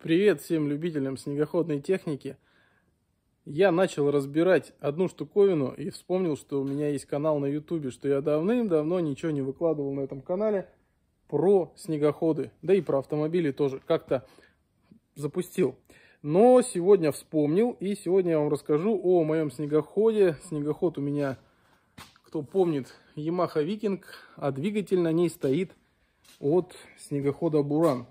Привет всем любителям снегоходной техники. Я начал разбирать одну штуковину и вспомнил, что у меня есть канал на ютубе, что я давным-давно ничего не выкладывал на этом канале про снегоходы, да и про автомобили тоже как-то запустил. Но сегодня вспомнил и сегодня я вам расскажу о моем снегоходе. Снегоход у меня, кто помнит, Yamaha Viking, а двигатель на ней стоит от снегохода Буран.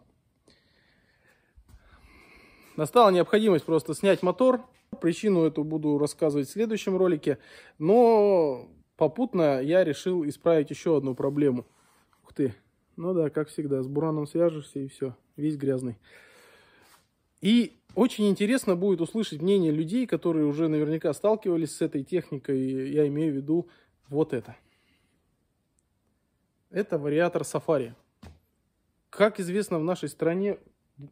Настала необходимость просто снять мотор. Причину эту буду рассказывать в следующем ролике. Но попутно я решил исправить еще одну проблему. Ух ты. Ну да, как всегда, с бураном свяжешься и все. Весь грязный. И очень интересно будет услышать мнение людей, которые уже наверняка сталкивались с этой техникой. Я имею в виду вот это. Это вариатор Safari. Как известно, в нашей стране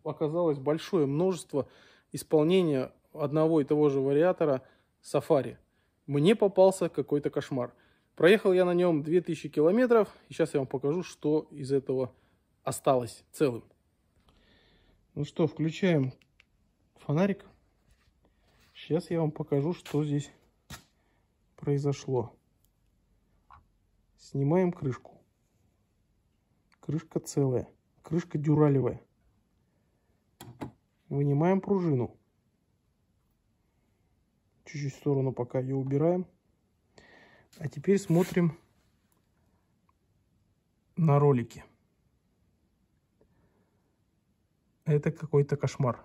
оказалось большое множество исполнения одного и того же вариатора Safari. Мне попался какой-то кошмар. Проехал я на нем 2000 километров, и сейчас я вам покажу, что из этого осталось целым. Ну что, включаем фонарик. Сейчас я вам покажу, что здесь произошло. Снимаем крышку. Крышка целая. Крышка дюралевая. Вынимаем пружину. Чуть-чуть в сторону пока ее убираем. А теперь смотрим на ролики. Это какой-то кошмар.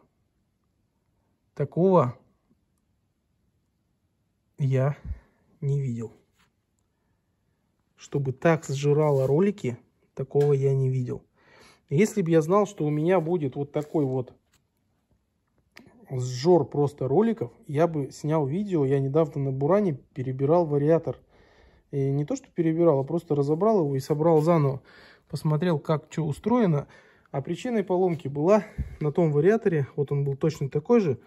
Такого я не видел. Чтобы так сжирало ролики, такого я не видел. Если бы я знал, что у меня будет вот такой вот сжор просто роликов, я бы снял видео, я недавно на Буране перебирал вариатор. И не то, что перебирал, а просто разобрал его и собрал заново. Посмотрел, как что устроено. А причиной поломки была на том вариаторе, вот он был точно такой же,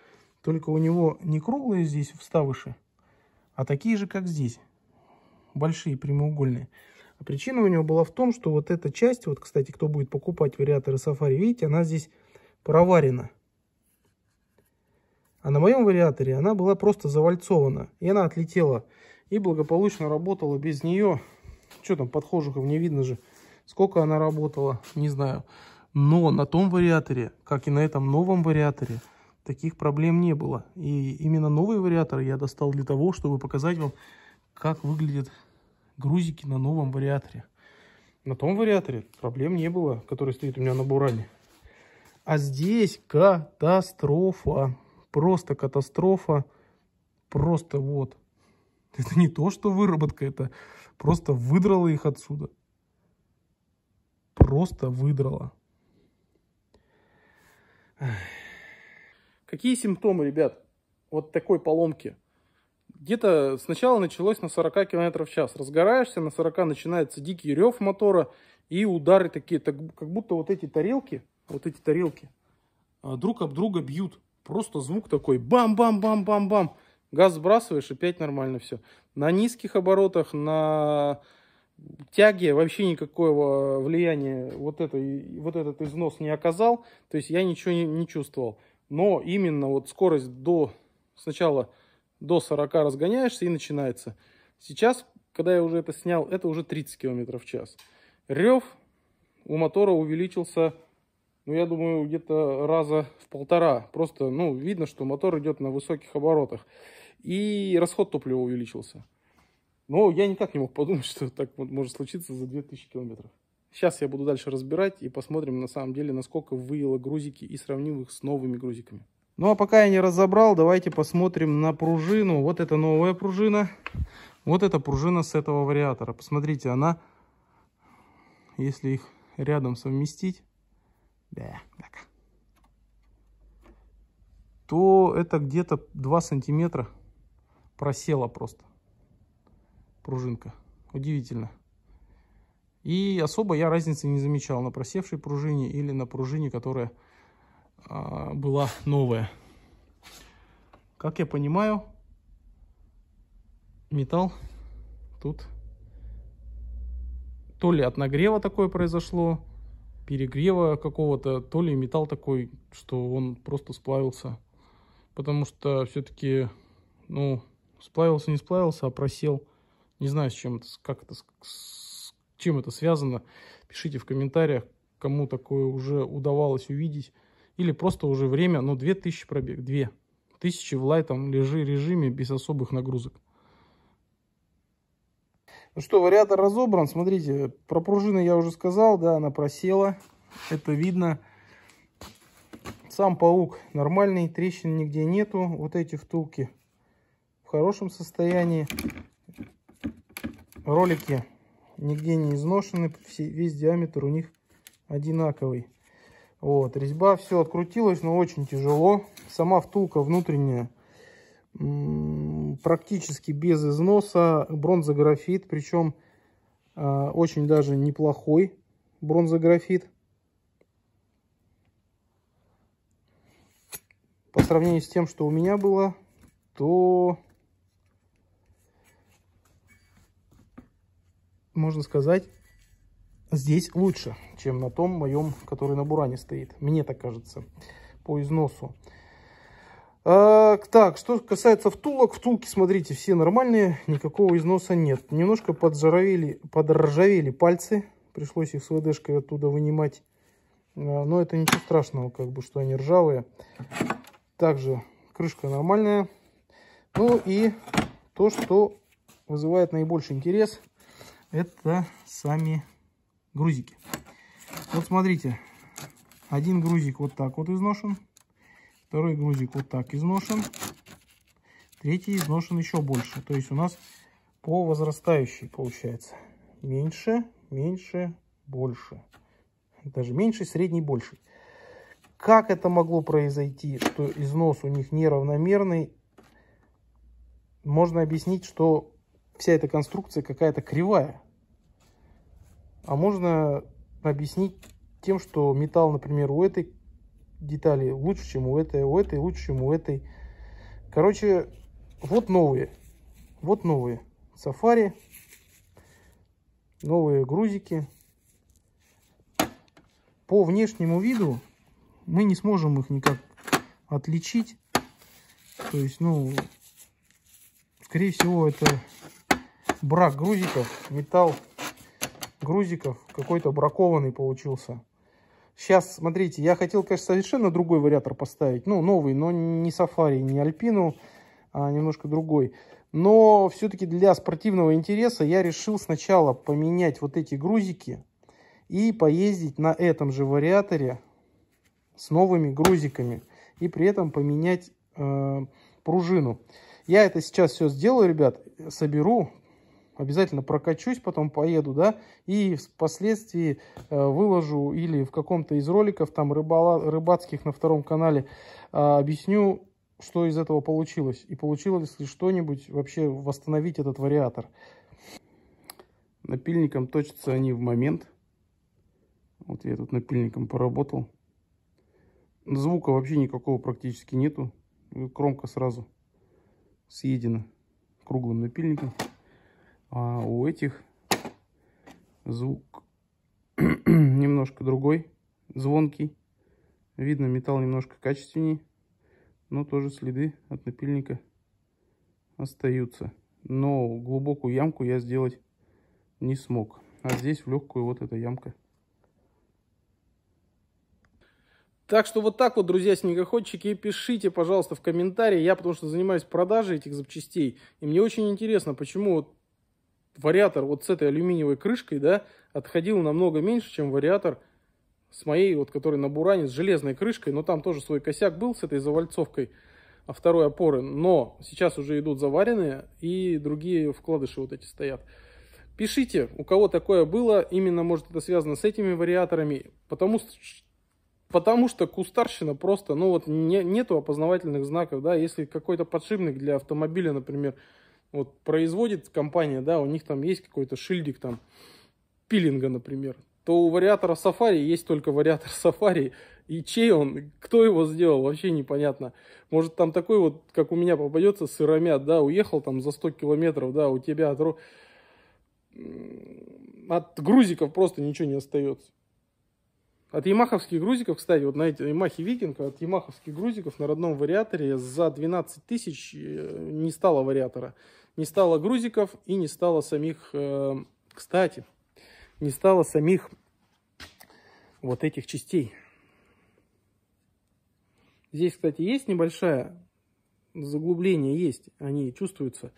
только у него не круглые здесь вставыши, а такие же, как здесь. Большие, прямоугольные. А причина у него была в том, что вот эта часть, вот, кстати, кто будет покупать вариаторы Safari, видите, она здесь проварена. А на моем вариаторе она была просто завальцована. И она отлетела. И благополучно работала без нее. Что там, подхожиков не видно же. Сколько она работала, не знаю. Но на том вариаторе, как и на этом новом вариаторе, таких проблем не было. И именно новый вариатор я достал для того, чтобы показать вам, как выглядят грузики на новом вариаторе. На том вариаторе проблем не было, который стоит у меня на Буране. А здесь катастрофа. Просто катастрофа. Просто вот. Это не то, что выработка, это просто выдрало их отсюда. Просто выдрало. Какие симптомы, ребят, вот такой поломки? Где-то сначала началось на 40 км в час. Разгораешься, на 40 начинается дикий рев мотора и удары такие, как будто вот эти тарелки, вот эти тарелки а, друг об друга бьют. Просто звук такой бам-бам-бам-бам-бам. Газ сбрасываешь, опять нормально все. На низких оборотах, на тяге вообще никакого влияния вот, это, вот этот износ не оказал. То есть я ничего не, не чувствовал. Но именно вот скорость до сначала до 40 разгоняешься и начинается. Сейчас, когда я уже это снял, это уже 30 км в час. Рев у мотора увеличился ну, я думаю, где-то раза в полтора. Просто, ну, видно, что мотор идет на высоких оборотах. И расход топлива увеличился. Но я никак не мог подумать, что так вот может случиться за 2000 километров. Сейчас я буду дальше разбирать и посмотрим на самом деле, насколько выело грузики и сравним их с новыми грузиками. Ну а пока я не разобрал, давайте посмотрим на пружину. Вот это новая пружина. Вот эта пружина с этого вариатора. Посмотрите, она, если их рядом совместить, да, так, то это где-то 2 сантиметра просела просто пружинка. Удивительно. И особо я разницы не замечал на просевшей пружине или на пружине, которая а, была новая. Как я понимаю, металл тут то ли от нагрева такое произошло, перегрева какого-то, то ли металл такой, что он просто сплавился. Потому что все-таки, ну, сплавился, не сплавился, а просел. Не знаю, с чем это, как это, с чем это связано. Пишите в комментариях, кому такое уже удавалось увидеть. Или просто уже время, ну, 2000 пробег, 2000 в лайтом лежи режиме без особых нагрузок. Ну что, вариатор разобран. Смотрите, про пружины я уже сказал, да, она просела. Это видно. Сам паук нормальный, трещин нигде нету. Вот эти втулки в хорошем состоянии. Ролики нигде не изношены, весь диаметр у них одинаковый. Вот, резьба все открутилась, но очень тяжело. Сама втулка внутренняя практически без износа бронзографит, причем э, а, очень даже неплохой бронзографит. По сравнению с тем, что у меня было, то можно сказать, здесь лучше, чем на том моем, который на Буране стоит. Мне так кажется, по износу. А, так, что касается втулок, втулки, смотрите, все нормальные, никакого износа нет. Немножко поджаровели, подржавели пальцы, пришлось их с ВДшкой оттуда вынимать. А, но это ничего страшного, как бы, что они ржавые. Также крышка нормальная. Ну и то, что вызывает наибольший интерес, это сами грузики. Вот смотрите, один грузик вот так вот изношен. Второй грузик вот так изношен. Третий изношен еще больше. То есть у нас по возрастающей получается. Меньше, меньше, больше. Даже меньше, средний, больше. Как это могло произойти, что износ у них неравномерный? Можно объяснить, что вся эта конструкция какая-то кривая. А можно объяснить тем, что металл, например, у этой детали лучше, чем у этой, у этой лучше, чем у этой. Короче, вот новые. Вот новые сафари. Новые грузики. По внешнему виду мы не сможем их никак отличить. То есть, ну, скорее всего, это брак грузиков, металл грузиков какой-то бракованный получился. Сейчас, смотрите, я хотел, конечно, совершенно другой вариатор поставить. Ну, новый, но не Safari, не Альпину, а немножко другой. Но все-таки для спортивного интереса я решил сначала поменять вот эти грузики и поездить на этом же вариаторе с новыми грузиками. И при этом поменять э, пружину. Я это сейчас все сделаю, ребят, соберу, обязательно прокачусь, потом поеду, да, и впоследствии э, выложу или в каком-то из роликов там рыбала, рыбацких на втором канале э, объясню, что из этого получилось, и получилось ли что-нибудь вообще восстановить этот вариатор. Напильником точатся они в момент. Вот я тут напильником поработал. Звука вообще никакого практически нету. Кромка сразу съедена круглым напильником. А у этих звук немножко другой, звонкий. Видно, металл немножко качественнее, но тоже следы от напильника остаются. Но глубокую ямку я сделать не смог. А здесь в легкую вот эта ямка. Так что вот так вот, друзья снегоходчики, пишите, пожалуйста, в комментарии. Я потому что занимаюсь продажей этих запчастей, и мне очень интересно, почему вот вариатор вот с этой алюминиевой крышкой, да, отходил намного меньше, чем вариатор с моей, вот, который на Буране, с железной крышкой, но там тоже свой косяк был с этой завальцовкой а второй опоры, но сейчас уже идут заваренные и другие вкладыши вот эти стоят. Пишите, у кого такое было, именно может это связано с этими вариаторами, потому, потому что кустарщина просто, ну вот не, нету опознавательных знаков, да, если какой-то подшипник для автомобиля, например, вот производит компания, да, у них там есть какой-то шильдик там пилинга, например, то у вариатора Safari есть только вариатор Safari, и чей он, кто его сделал, вообще непонятно. Может, там такой вот, как у меня попадется, сыромят, да, уехал там за 100 километров, да, у тебя от, от грузиков просто ничего не остается. От ямаховских грузиков, кстати, вот на эти Ямахи Викинг, от ямаховских грузиков на родном вариаторе за 12 тысяч э, не стало вариатора. Не стало грузиков и не стало самих, э, кстати, не стало самих вот этих частей. Здесь, кстати, есть небольшое заглубление есть, они чувствуются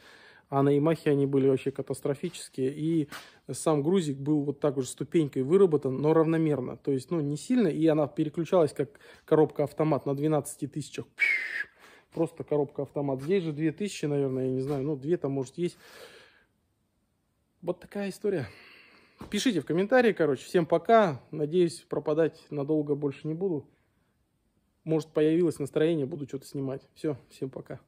а на Ямахе они были вообще катастрофические. И сам грузик был вот так же ступенькой выработан, но равномерно. То есть, ну, не сильно, и она переключалась как коробка-автомат на 12 тысячах. Просто коробка-автомат. Здесь же 2000, наверное, я не знаю, ну, 2 там, может, есть. Вот такая история. Пишите в комментарии, короче. Всем пока. Надеюсь, пропадать надолго больше не буду. Может, появилось настроение, буду что-то снимать. Все, всем пока.